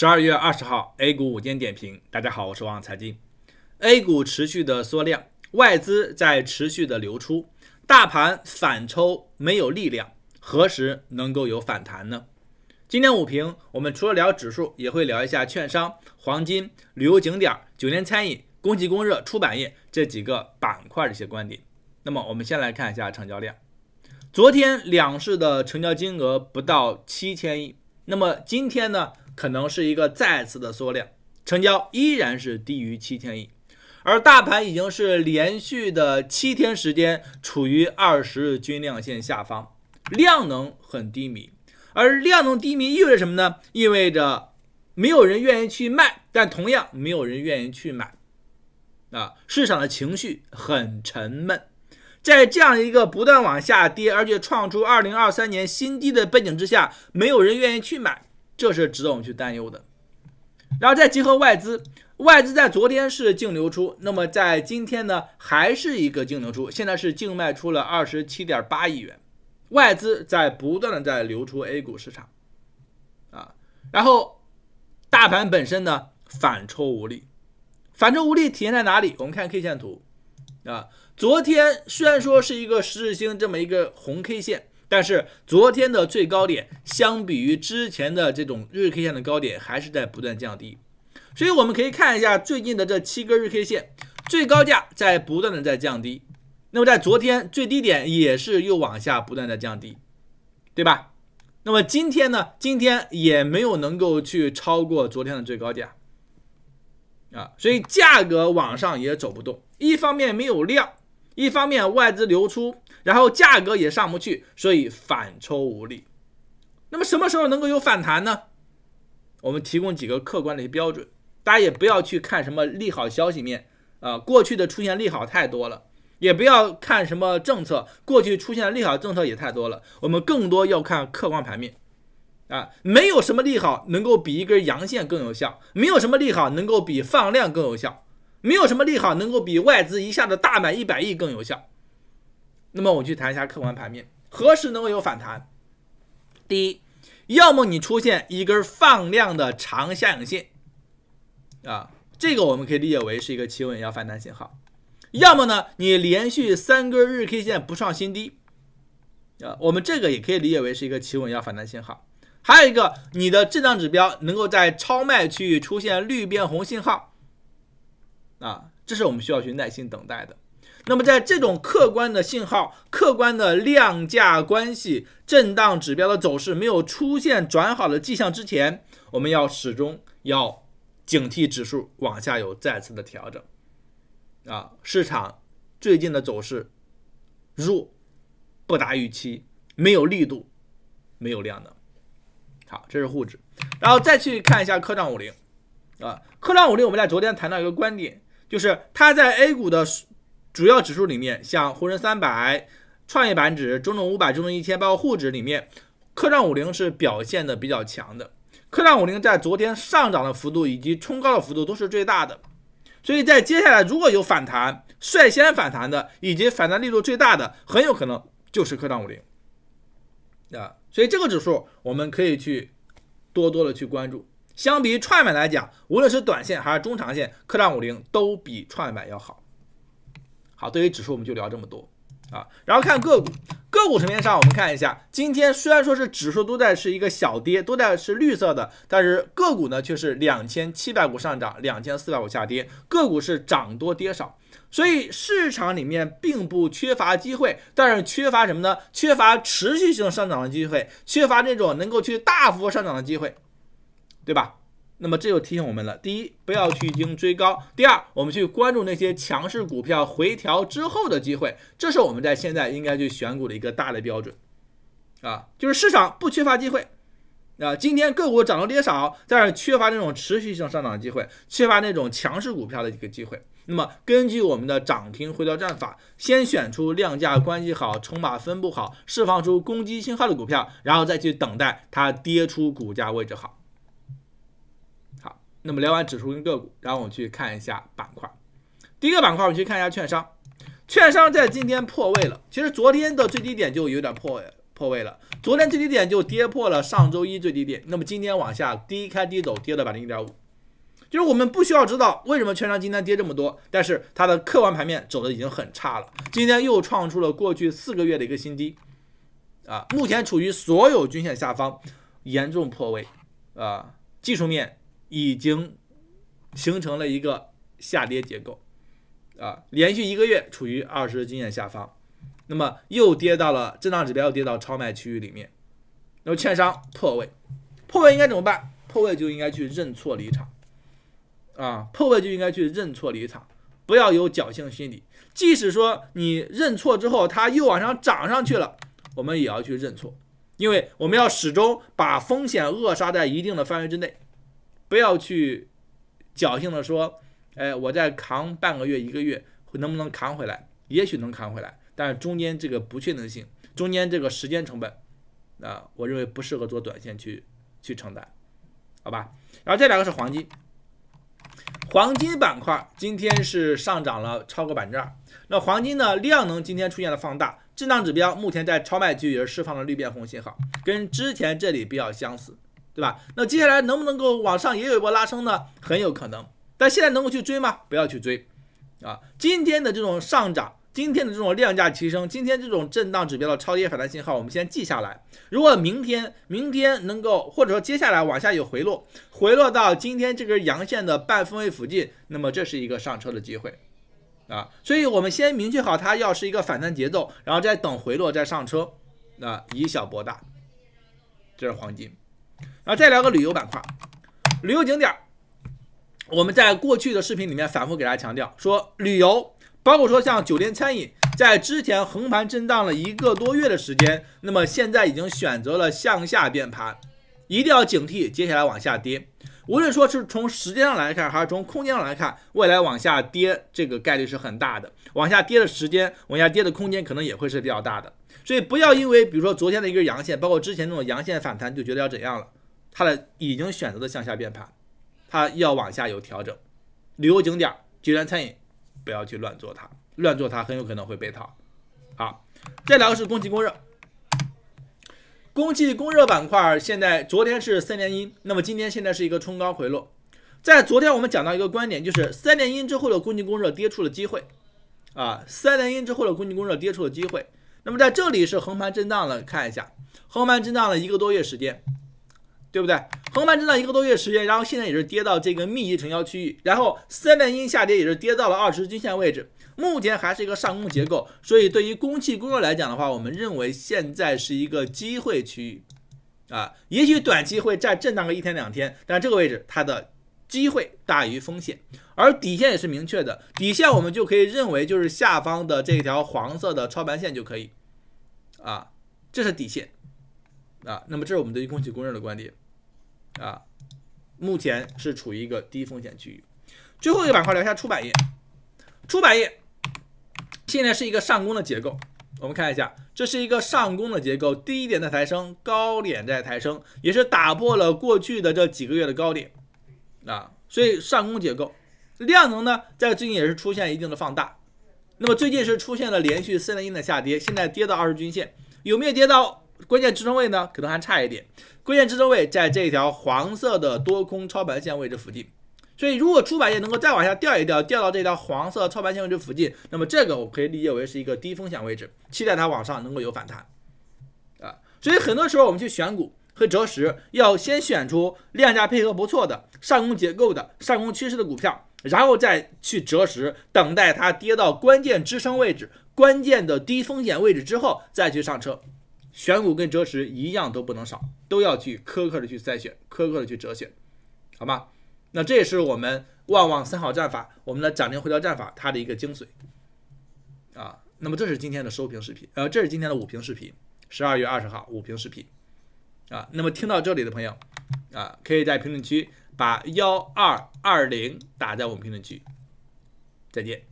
十二月二十号，A 股午间点评。大家好，我是王财经。A 股持续的缩量，外资在持续的流出，大盘反抽没有力量，何时能够有反弹呢？今天午评，我们除了聊指数，也会聊一下券商、黄金、旅游景点、酒店餐饮、供气供热、出版业这几个板块的一些观点。那么，我们先来看一下成交量。昨天两市的成交金额不到七千亿，那么今天呢？可能是一个再次的缩量，成交依然是低于七千亿，而大盘已经是连续的七天时间处于二十日均量线下方，量能很低迷，而量能低迷意味着什么呢？意味着没有人愿意去卖，但同样没有人愿意去买，啊，市场的情绪很沉闷，在这样一个不断往下跌，而且创出二零二三年新低的背景之下，没有人愿意去买。这是值得我们去担忧的，然后再结合外资，外资在昨天是净流出，那么在今天呢，还是一个净流出，现在是净卖出了二十七点八亿元，外资在不断的在流出 A 股市场，啊，然后大盘本身呢反抽无力，反抽无力体现在哪里？我们看 K 线图，啊，昨天虽然说是一个十字星这么一个红 K 线。但是昨天的最高点，相比于之前的这种日 K 线的高点，还是在不断降低。所以我们可以看一下最近的这七根日 K 线，最高价在不断的在降低。那么在昨天最低点也是又往下不断的降低，对吧？那么今天呢？今天也没有能够去超过昨天的最高价。啊，所以价格往上也走不动，一方面没有量。一方面外资流出，然后价格也上不去，所以反抽无力。那么什么时候能够有反弹呢？我们提供几个客观的一些标准，大家也不要去看什么利好消息面啊，过去的出现利好太多了；也不要看什么政策，过去出现利好政策也太多了。我们更多要看客观盘面啊，没有什么利好能够比一根阳线更有效，没有什么利好能够比放量更有效。没有什么利好能够比外资一下子大买一百亿更有效。那么我去谈一下客观盘面，何时能够有反弹？第一，要么你出现一根放量的长下影线，啊，这个我们可以理解为是一个企稳要反弹信号；要么呢，你连续三根日 K 线不创新低，啊，我们这个也可以理解为是一个企稳要反弹信号。还有一个，你的震荡指标能够在超卖区域出现绿变红信号。啊，这是我们需要去耐心等待的。那么，在这种客观的信号、客观的量价关系、震荡指标的走势没有出现转好的迹象之前，我们要始终要警惕指数往下有再次的调整。啊，市场最近的走势弱，不达预期，没有力度，没有量能。好，这是沪指，然后再去看一下科创五零。啊，科创五零，我们在昨天谈到一个观点。就是它在 A 股的主要指数里面，像沪深三百、创业板指、中证五百、中证一千，包括沪指里面，科创五零是表现的比较强的。科创五零在昨天上涨的幅度以及冲高的幅度都是最大的，所以在接下来如果有反弹，率先反弹的以及反弹力度最大的，很有可能就是科创五零啊。所以这个指数我们可以去多多的去关注。相比于创业板来讲，无论是短线还是中长线，科创五零都比创业板要好。好，对于指数我们就聊这么多啊。然后看个股，个股层面上，我们看一下，今天虽然说是指数都在是一个小跌，都在是绿色的，但是个股呢却是两千七百股上涨，两千四百股下跌，个股是涨多跌少。所以市场里面并不缺乏机会，但是缺乏什么呢？缺乏持续性上涨的机会，缺乏那种能够去大幅上涨的机会。对吧？那么这就提醒我们了，第一，不要去进行追高；第二，我们去关注那些强势股票回调之后的机会，这是我们在现在应该去选股的一个大的标准。啊，就是市场不缺乏机会，啊，今天个股涨了跌少，但是缺乏那种持续性上涨的机会，缺乏那种强势股票的一个机会。那么根据我们的涨停回调战法，先选出量价关系好、筹码分布好、释放出攻击信号的股票，然后再去等待它跌出股价位置好。那么聊完指数跟个股，然后我们去看一下板块。第一个板块，我们去看一下券商。券商在今天破位了，其实昨天的最低点就有点破破位了，昨天最低点就跌破了上周一最低点。那么今天往下低开低走，跌了百分之一点五。就是我们不需要知道为什么券商今天跌这么多，但是它的客观盘面走的已经很差了，今天又创出了过去四个月的一个新低，啊，目前处于所有均线下方，严重破位，啊，技术面。已经形成了一个下跌结构，啊，连续一个月处于二十日均线下方，那么又跌到了震荡指标又跌到超卖区域里面，那么券商破位，破位应该怎么办？破位就应该去认错离场，啊，破位就应该去认错离场，不要有侥幸心理。即使说你认错之后，它又往上涨上去了，我们也要去认错，因为我们要始终把风险扼杀在一定的范围之内。不要去侥幸的说，哎，我再扛半个月一个月，能不能扛回来？也许能扛回来，但是中间这个不确定性，中间这个时间成本，啊，我认为不适合做短线去去承担，好吧？然后这两个是黄金，黄金板块今天是上涨了超过百分之二，那黄金的量能今天出现了放大，震荡指标目前在超卖区也是释放了绿变红信号，跟之前这里比较相似。对吧？那接下来能不能够往上也有一波拉升呢？很有可能，但现在能够去追吗？不要去追，啊，今天的这种上涨，今天的这种量价齐升，今天这种震荡指标的超跌反弹信号，我们先记下来。如果明天明天能够，或者说接下来往下有回落，回落到今天这根阳线的半分位附近，那么这是一个上车的机会，啊，所以我们先明确好它要是一个反弹节奏，然后再等回落再上车，啊，以小博大，这是黄金。啊，再聊个旅游板块，旅游景点儿，我们在过去的视频里面反复给大家强调，说旅游包括说像酒店餐饮，在之前横盘震荡了一个多月的时间，那么现在已经选择了向下变盘，一定要警惕接下来往下跌。无论说是从时间上来看，还是从空间上来看，未来往下跌这个概率是很大的，往下跌的时间，往下跌的空间可能也会是比较大的，所以不要因为比如说昨天的一根阳线，包括之前那种阳线反弹，就觉得要怎样了。它的已经选择的向下变盘，它要往下有调整。旅游景点、酒店餐饮，不要去乱做它，乱做它很有可能会被套。好，再聊个是供气供热，供气供热板块现在昨天是三连阴，那么今天现在是一个冲高回落。在昨天我们讲到一个观点，就是三连阴之后的供气供热跌出了机会啊，三连阴之后的供气供热跌出了机会。那么在这里是横盘震荡了，看一下横盘震荡了一个多月时间。对不对？横盘震荡一个多月时间，然后现在也是跌到这个密集成交区域，然后三连阴下跌也是跌到了二十均线位置，目前还是一个上攻结构，所以对于工器工业来讲的话，我们认为现在是一个机会区域，啊，也许短期会再震荡个一天两天，但这个位置它的机会大于风险，而底线也是明确的，底线我们就可以认为就是下方的这条黄色的超盘线就可以，啊，这是底线。啊，那么这是我们对于空气公认的观点啊，目前是处于一个低风险区域。最后一个板块聊一下出版业，出版业现在是一个上攻的结构，我们看一下，这是一个上攻的结构，低点在抬升，高点在抬升，也是打破了过去的这几个月的高点啊，所以上攻结构，量能呢在最近也是出现一定的放大，那么最近是出现了连续三连阴的下跌，现在跌到二十均线，有没有跌到？关键支撑位呢，可能还差一点。关键支撑位在这条黄色的多空超盘线位置附近，所以如果出版业能够再往下掉一掉，掉到这条黄色超盘线位置附近，那么这个我可以理解为是一个低风险位置，期待它往上能够有反弹。啊，所以很多时候我们去选股和择时，要先选出量价配合不错的上攻结构的上攻趋势的股票，然后再去择时，等待它跌到关键支撑位置、关键的低风险位置之后，再去上车。选股跟择时一样都不能少，都要去苛刻的去筛选，苛刻的去择选，好吧？那这也是我们旺旺三好战法，我们的涨停回调战法它的一个精髓啊。那么这是今天的收评视频，呃，这是今天的五评视频，十二月二十号五评视频啊。那么听到这里的朋友啊，可以在评论区把幺二二零打在我们评论区，再见。